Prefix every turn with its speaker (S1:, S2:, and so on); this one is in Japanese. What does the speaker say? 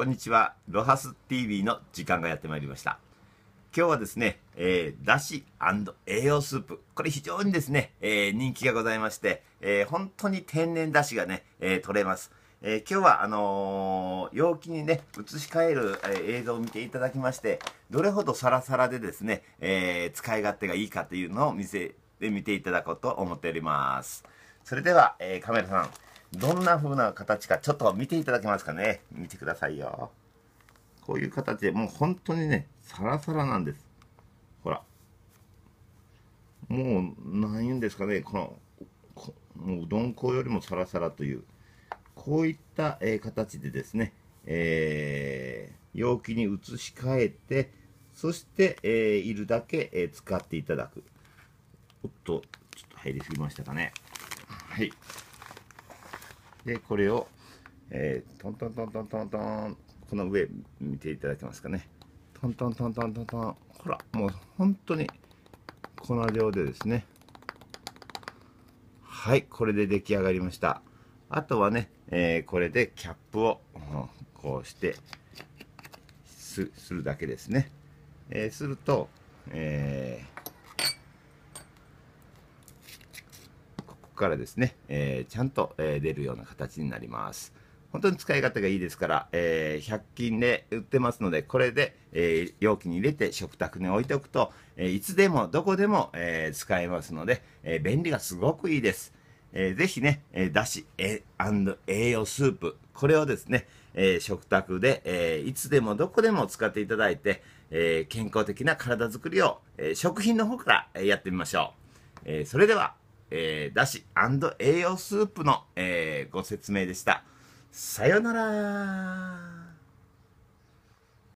S1: こんにちは。ロハス TV の時間がやってまいりました。今日はですね、えー、だし栄養スープ。これ非常にですね、えー、人気がございまして、えー、本当に天然だしがね、えー、取れます。え今日はあの容器にね、移し替える、え映像を見ていただきまして、どれほどサラサラでですね、え使い勝手がいいかというのを見せてみていただこうと思っております。それでは、えカメラさん、どんな風な形かちょっと見ていただけますかね見てくださいよこういう形でもう本当にねサラサラなんですほらもう何言うんですかねこのもううどん粉よりもサラサラというこういった、えー、形でですね、えー、容器に移し替えてそして、えー、いるだけ、えー、使っていただくおっとちょっと入りすぎましたかねはいで、これを、えー、トントントントントントン、この上見ていただけますかね。トントントントントントン。ほら、もう本当に粉状でですね。はい、これで出来上がりました。あとはね、えー、これでキャップを、こうしてす、するだけですね。えー、すると、えー、からですね、えー、ちゃんと、えー、出るような形になります。本当に使い方がいいですから、えー、100均で売ってますので、これで、えー、容器に入れて食卓に置いておくと、えー、いつでもどこでも、え使えますので、え便利がすごくいいです。えー、ぜひね、えー、だし、えー、栄養スープ、これをですね、えー、食卓で、えいつでもどこでも使っていただいて、え健康的な体づくりを、え食品の方からやってみましょう。えそれではえー、だし栄養スープの、えー、ご説明でした。さよなら